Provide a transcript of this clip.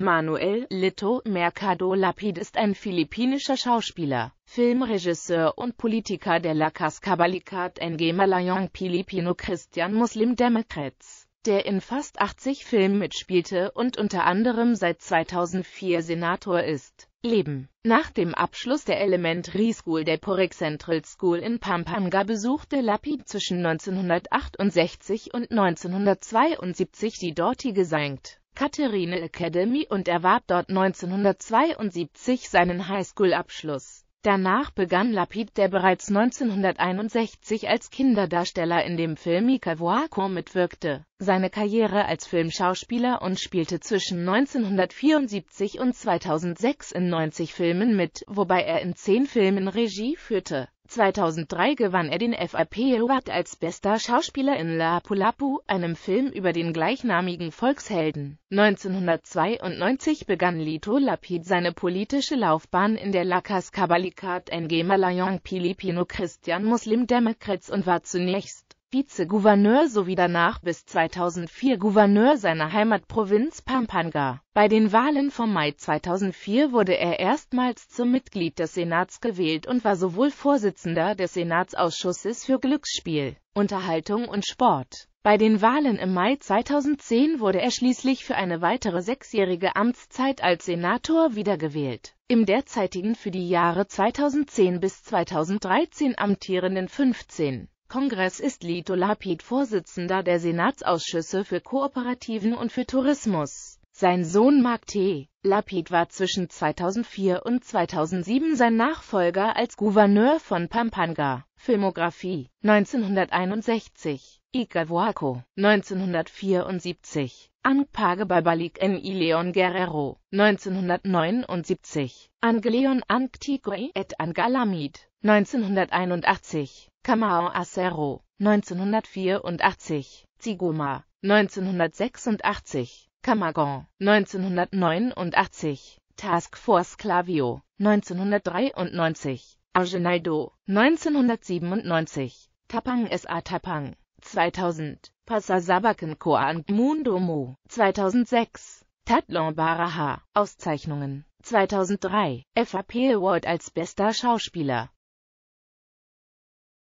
Manuel Lito Mercado Lapid ist ein philippinischer Schauspieler, Filmregisseur und Politiker der La Cascabalicat en Malayong Pilipino Christian Muslim Democrats, der in fast 80 Filmen mitspielte und unter anderem seit 2004 Senator ist. Leben Nach dem Abschluss der Elementary School der Porec Central School in Pampanga besuchte Lapid zwischen 1968 und 1972 die dortige Sankt Katharine Academy und erwarb dort 1972 seinen Highschool-Abschluss. Danach begann Lapid, der bereits 1961 als Kinderdarsteller in dem Film Ikawako mitwirkte, seine Karriere als Filmschauspieler und spielte zwischen 1974 und 2006 in 90 Filmen mit, wobei er in 10 Filmen Regie führte. 2003 gewann er den FAP Award als bester Schauspieler in La Pulapu, einem Film über den gleichnamigen Volkshelden. 1992 begann Lito Lapid seine politische Laufbahn in der Lakas Kabalikat NG Malayong Pilipino Christian Muslim Democrats und war zunächst Vizegouverneur sowie danach bis 2004 Gouverneur seiner Heimatprovinz Pampanga. Bei den Wahlen vom Mai 2004 wurde er erstmals zum Mitglied des Senats gewählt und war sowohl Vorsitzender des Senatsausschusses für Glücksspiel, Unterhaltung und Sport. Bei den Wahlen im Mai 2010 wurde er schließlich für eine weitere sechsjährige Amtszeit als Senator wiedergewählt. Im derzeitigen für die Jahre 2010 bis 2013 amtierenden 15. Kongress ist Lito Lapid Vorsitzender der Senatsausschüsse für Kooperativen und für Tourismus. Sein Sohn Mark T. Lapid war zwischen 2004 und 2007 sein Nachfolger als Gouverneur von Pampanga. Filmografie 1961 Icavuaco 1974 Anpage bei Balik N. Leon Guerrero 1979 Angeleon Anktigui et Angalamid 1981, Kamao Acero, 1984, Zigoma, 1986, Kamagon, 1989, Task Force Clavio, 1993, Argenaldo, 1997, Tapang S.A. Tapang, 2000, Passasabaken Koan Mundomu, 2006, Tatlon Baraha, Auszeichnungen, 2003, FAP Award als bester Schauspieler,